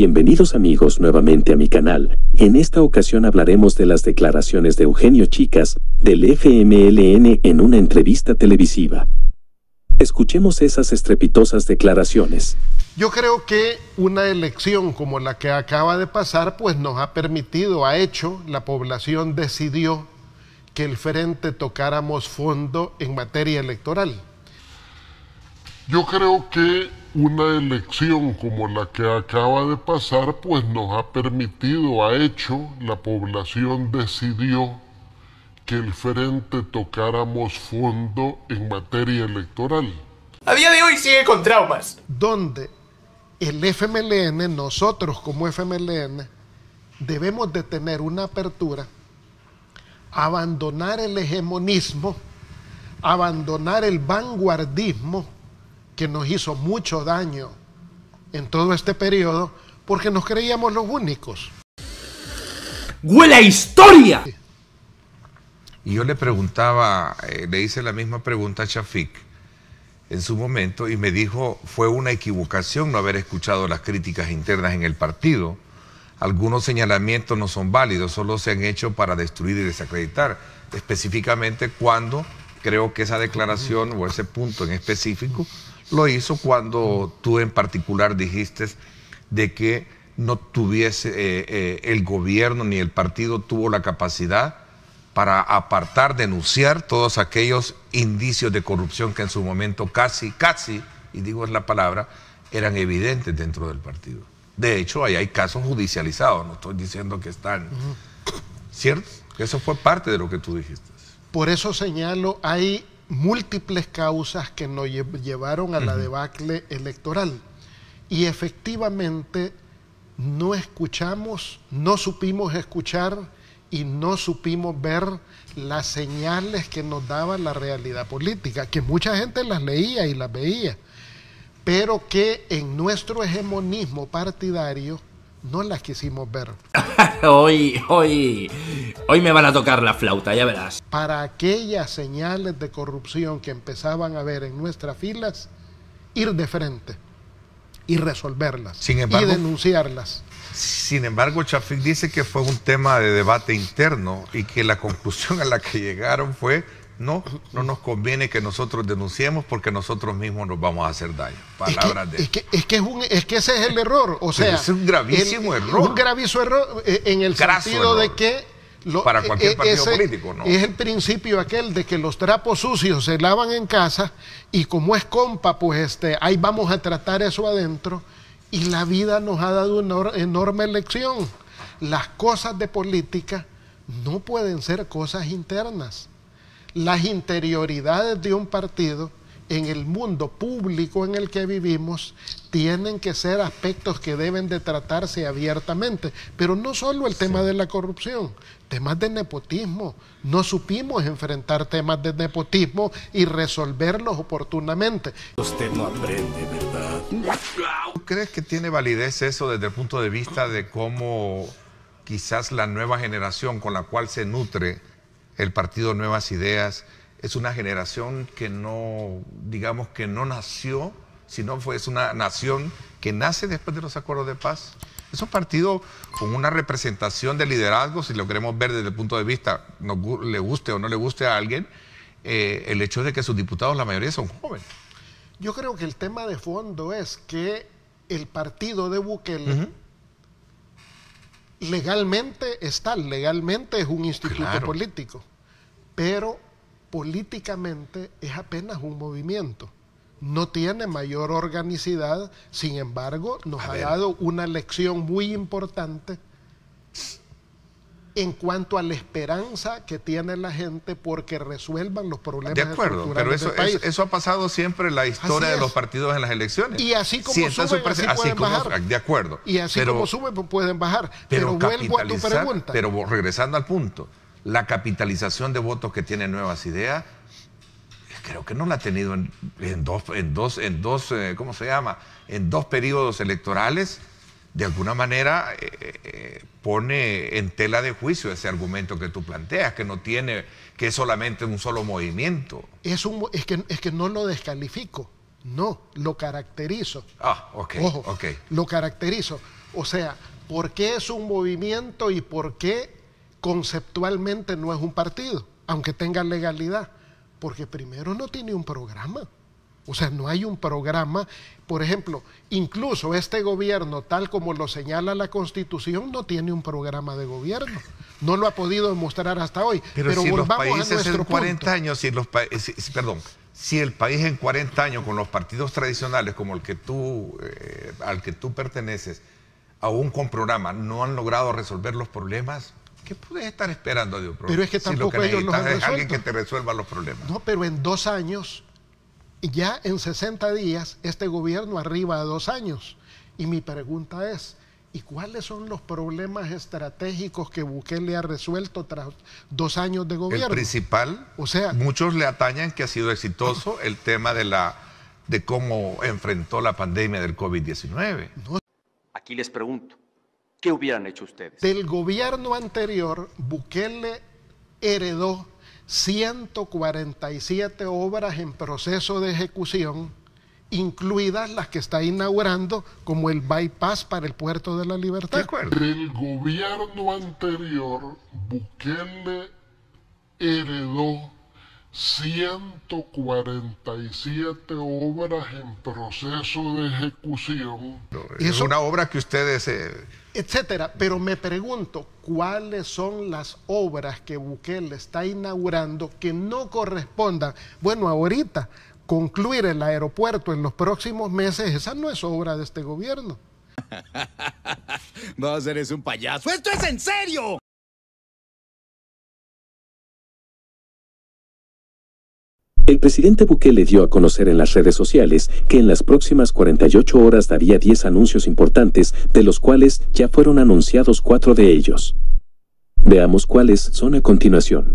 Bienvenidos amigos nuevamente a mi canal, en esta ocasión hablaremos de las declaraciones de Eugenio Chicas, del FMLN en una entrevista televisiva. Escuchemos esas estrepitosas declaraciones. Yo creo que una elección como la que acaba de pasar, pues nos ha permitido, ha hecho, la población decidió que el frente tocáramos fondo en materia electoral. Yo creo que una elección como la que acaba de pasar, pues nos ha permitido, ha hecho, la población decidió que el frente tocáramos fondo en materia electoral. A día de hoy sigue con traumas. Donde el FMLN, nosotros como FMLN, debemos de tener una apertura, abandonar el hegemonismo, abandonar el vanguardismo, que nos hizo mucho daño en todo este periodo porque nos creíamos los únicos. ¡Huele a historia! Y yo le preguntaba, eh, le hice la misma pregunta a Shafik en su momento y me dijo, fue una equivocación no haber escuchado las críticas internas en el partido. Algunos señalamientos no son válidos, solo se han hecho para destruir y desacreditar, específicamente cuando creo que esa declaración o ese punto en específico lo hizo cuando tú en particular dijiste de que no tuviese eh, eh, el gobierno ni el partido tuvo la capacidad para apartar, denunciar todos aquellos indicios de corrupción que en su momento casi, casi, y digo es la palabra, eran evidentes dentro del partido. De hecho, ahí hay casos judicializados, no estoy diciendo que están. ¿Cierto? Eso fue parte de lo que tú dijiste. Por eso señalo, hay múltiples causas que nos llevaron a la debacle electoral. Y efectivamente no escuchamos, no supimos escuchar y no supimos ver las señales que nos daba la realidad política, que mucha gente las leía y las veía, pero que en nuestro hegemonismo partidario no las quisimos ver. hoy, hoy, hoy me van a tocar la flauta, ya verás. Para aquellas señales de corrupción que empezaban a ver en nuestras filas, ir de frente y resolverlas sin embargo, y denunciarlas. Sin embargo, Chafik dice que fue un tema de debate interno y que la conclusión a la que llegaron fue no, no nos conviene que nosotros denunciemos porque nosotros mismos nos vamos a hacer daño. Palabras es que, de. Es que, es que, ese es el error. O sea, es un gravísimo error. Un gravísimo error eh, en el sentido de que. Lo, Para cualquier eh, partido político, ¿no? Es el principio aquel de que los trapos sucios se lavan en casa y como es compa, pues este, ahí vamos a tratar eso adentro. Y la vida nos ha dado una enorme lección. Las cosas de política no pueden ser cosas internas las interioridades de un partido en el mundo público en el que vivimos tienen que ser aspectos que deben de tratarse abiertamente, pero no solo el tema de la corrupción, temas de nepotismo. No supimos enfrentar temas de nepotismo y resolverlos oportunamente. Usted no aprende, ¿verdad? ¿Tú crees que tiene validez eso desde el punto de vista de cómo quizás la nueva generación con la cual se nutre el partido Nuevas Ideas es una generación que no, digamos que no nació, sino fue, es una nación que nace después de los acuerdos de paz. Es un partido con una representación de liderazgo, si lo queremos ver desde el punto de vista, no, le guste o no le guste a alguien, eh, el hecho de que sus diputados, la mayoría, son jóvenes. Yo creo que el tema de fondo es que el partido de Bukele legalmente está, legalmente es un instituto político, pero políticamente es apenas un movimiento. No tiene mayor organicidad, sin embargo, nos ha dado una lección muy importante en cuanto a la esperanza que tiene la gente porque resuelvan los problemas. De acuerdo, pero eso, eso, ha pasado siempre en la historia de los partidos en las elecciones. Y así como suben, así, De acuerdo. Y así como suben, pues, pueden bajar. Pero, vuelvo a tu pregunta. Pero regresando al punto, la capitalización de votos que tiene Nuevas Ideas, creo que no la ha tenido en, dos, en dos, en dos, eh, ¿cómo se llama? En dos periodos electorales de alguna manera eh, eh, pone en tela de juicio ese argumento que tú planteas, que no tiene, que es solamente un solo movimiento. Es, un, es, que, no lo descalifico, no, lo caracterizo. Ah, ok. Ojo, okay. lo caracterizo. O sea, ¿por qué es un movimiento y por qué conceptualmente no es un partido, aunque tenga legalidad? Porque primero no tiene un programa. O sea, no hay un programa, por ejemplo, incluso este gobierno, tal como lo señala la Constitución, no tiene un programa de gobierno. No lo ha podido demostrar hasta hoy. Pero, si a en 40 años, si los perdón, si el país en 40 años con los partidos tradicionales como el que tú, eh, al que tú perteneces, aún con programa, no han logrado resolver los problemas, ¿Qué puedes estar esperando de un problema? Pero es que tampoco si lo alguien que te resuelva los problemas. No, pero en dos años ya en 60 días este gobierno arriba a dos años. Y mi pregunta es, ¿y cuáles son los problemas estratégicos que Bukele ha resuelto tras dos años de gobierno? El principal, o sea, muchos le atañan que ha sido exitoso el tema de, la, de cómo enfrentó la pandemia del COVID-19. Aquí les pregunto, ¿qué hubieran hecho ustedes? Del gobierno anterior, Bukele heredó 147 obras en proceso de ejecución, incluidas las que está inaugurando como el bypass para el puerto de la libertad. el gobierno anterior, Bukele, heredó 147 obras en proceso de ejecución. Es una obra que ustedes... Eh, etcétera. Pero me pregunto, ¿cuáles son las obras que Bukele está inaugurando que no correspondan? Bueno, ahorita concluir el aeropuerto en los próximos meses, esa no es obra de este gobierno. No, eres un payaso. ¡Esto es en serio! El presidente Bukele dio a conocer en las redes sociales que en las próximas 48 horas daría 10 anuncios importantes, de los cuales ya fueron anunciados cuatro de ellos. Veamos cuáles son a continuación.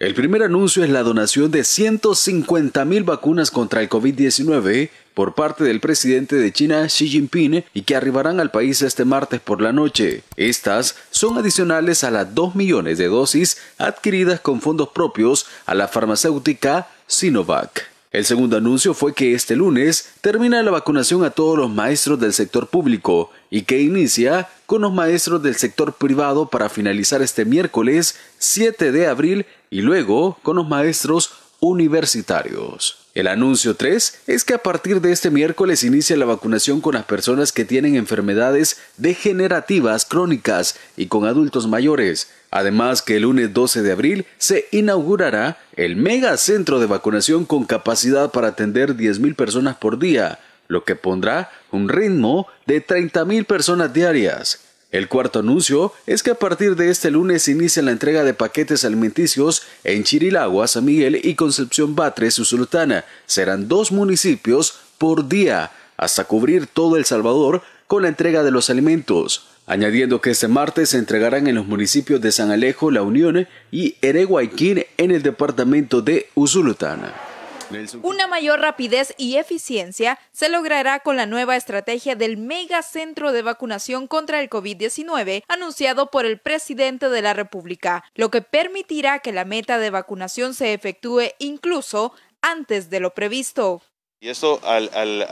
El primer anuncio es la donación de 150.000 vacunas contra el COVID-19 por parte del presidente de China Xi Jinping y que arribarán al país este martes por la noche. Estas son adicionales a las 2 millones de dosis adquiridas con fondos propios a la farmacéutica Sinovac. El segundo anuncio fue que este lunes termina la vacunación a todos los maestros del sector público y que inicia con los maestros del sector privado para finalizar este miércoles 7 de abril y luego con los maestros universitarios. El anuncio 3 es que a partir de este miércoles inicia la vacunación con las personas que tienen enfermedades degenerativas crónicas y con adultos mayores. Además que el lunes 12 de abril se inaugurará el mega centro de vacunación con capacidad para atender 10.000 personas por día, lo que pondrá un ritmo de 30.000 personas diarias. El cuarto anuncio es que a partir de este lunes se inicia la entrega de paquetes alimenticios en Chirilagua, San Miguel y Concepción Batres, Usulutana. Serán dos municipios por día hasta cubrir todo El Salvador con la entrega de los alimentos. Añadiendo que este martes se entregarán en los municipios de San Alejo, La Unión y Ereguayquín en el departamento de Usulutana. Una mayor rapidez y eficiencia se logrará con la nueva estrategia del mega centro de vacunación contra el COVID-19 anunciado por el presidente de la República, lo que permitirá que la meta de vacunación se efectúe incluso antes de lo previsto. Y eso a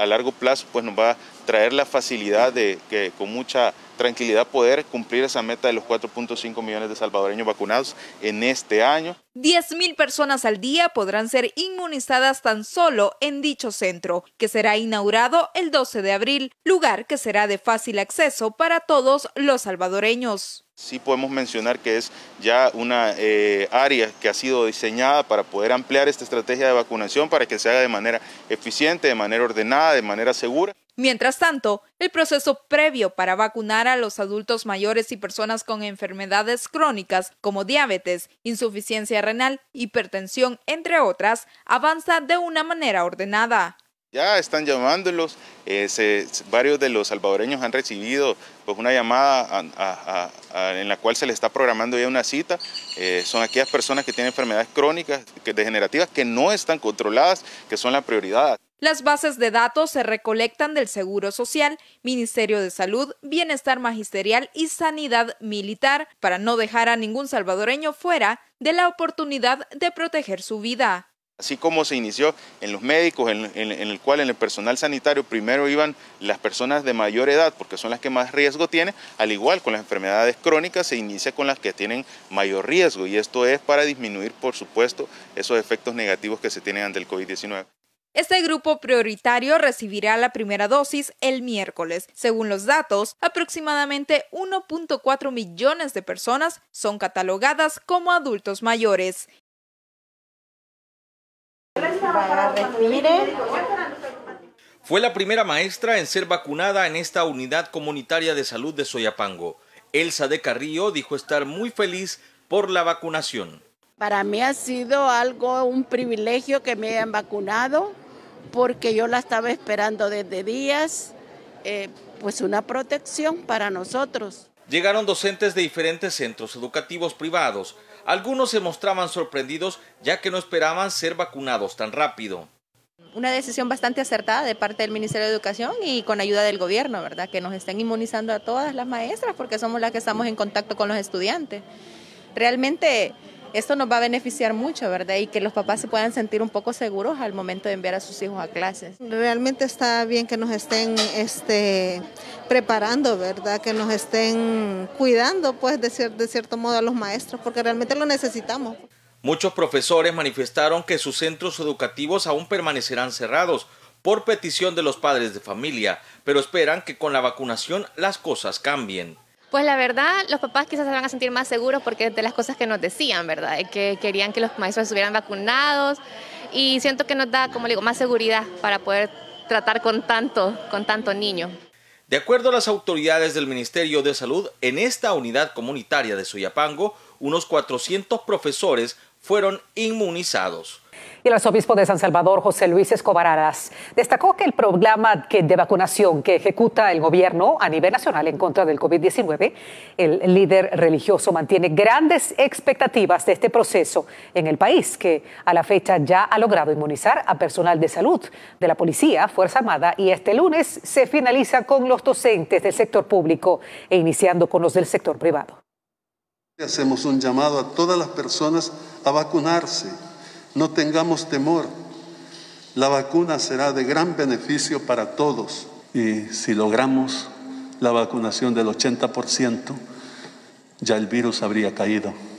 largo plazo pues nos va a traer la facilidad de que con mucha tranquilidad poder cumplir esa meta de los 4.5 millones de salvadoreños vacunados en este año. 10.000 personas al día podrán ser inmunizadas tan solo en dicho centro, que será inaugurado el 12 de abril, lugar que será de fácil acceso para todos los salvadoreños. Sí podemos mencionar que es ya una eh, área que ha sido diseñada para poder ampliar esta estrategia de vacunación para que se haga de manera eficiente, de manera ordenada, de manera segura. Mientras tanto, el proceso previo para vacunar a los adultos mayores y personas con enfermedades crónicas como diabetes, insuficiencia renal, hipertensión, entre otras, avanza de una manera ordenada. Ya están llamándolos, eh, varios de los salvadoreños han recibido pues, una llamada en la cual se les está programando ya una cita. Eh, son aquellas personas que tienen enfermedades crónicas, que, degenerativas, que no están controladas, que son la prioridad. Las bases de datos se recolectan del Seguro Social, Ministerio de Salud, Bienestar Magisterial y Sanidad Militar para no dejar a ningún salvadoreño fuera de la oportunidad de proteger su vida así como se inició en los médicos, en, el cual en el personal sanitario primero iban las personas de mayor edad, porque son las que más riesgo tienen, al igual con las enfermedades crónicas se inicia con las que tienen mayor riesgo y esto es para disminuir, por supuesto, esos efectos negativos que se tienen ante el COVID-19. Este grupo prioritario recibirá la primera dosis el miércoles. Según los datos, aproximadamente 1.4 millones de personas son catalogadas como adultos mayores. ¿eh? Fue la primera maestra en ser vacunada en esta unidad comunitaria de salud de Soyapango. Elsa de Carrillo dijo estar muy feliz por la vacunación. Para mí ha sido algo, un privilegio que me hayan vacunado porque yo la estaba esperando desde días, eh, pues una protección para nosotros. Llegaron docentes de diferentes centros educativos privados. Algunos se mostraban sorprendidos ya que no esperaban ser vacunados tan rápido una decisión bastante acertada de parte del Ministerio de Educación y con ayuda del gobierno, ¿verdad? Que nos estén inmunizando a todas las maestras porque somos las que estamos en contacto con los estudiantes. Realmente esto nos va a beneficiar mucho, ¿verdad? Y que los papás se puedan sentir un poco seguros al momento de enviar a sus hijos a clases. Realmente está bien que nos estén este, preparando, ¿verdad? Que nos estén cuidando, pues, de, de cierto modo a los maestros, porque realmente lo necesitamos. Muchos profesores manifestaron que sus centros educativos aún permanecerán cerrados por petición de los padres de familia, pero esperan que con la vacunación las cosas cambien. Pues la verdad, los papás quizás se van a sentir más seguros porque de las cosas que nos decían, ¿verdad? Que querían que los maestros estuvieran vacunados y siento que nos da, como digo, más seguridad para poder tratar con tanto, con tanto niño. De acuerdo a las autoridades del Ministerio de Salud, en esta unidad comunitaria de Soyapango, unos 400 profesores fueron inmunizados. Y el arzobispo de San Salvador, José Luis Escobar Aras, destacó que el programa de vacunación que ejecuta el gobierno a nivel nacional en contra del COVID-19, el líder religioso mantiene grandes expectativas de este proceso en el país, que a la fecha ya ha logrado inmunizar a personal de salud, de la policía, Fuerza Armada, y este lunes se finaliza con los docentes del sector público e iniciando con los del sector privado. Hacemos un llamado a todas las personas a vacunarse no tengamos temor. La vacuna será de gran beneficio para todos. Y si logramos la vacunación del 80%, ya el virus habría caído.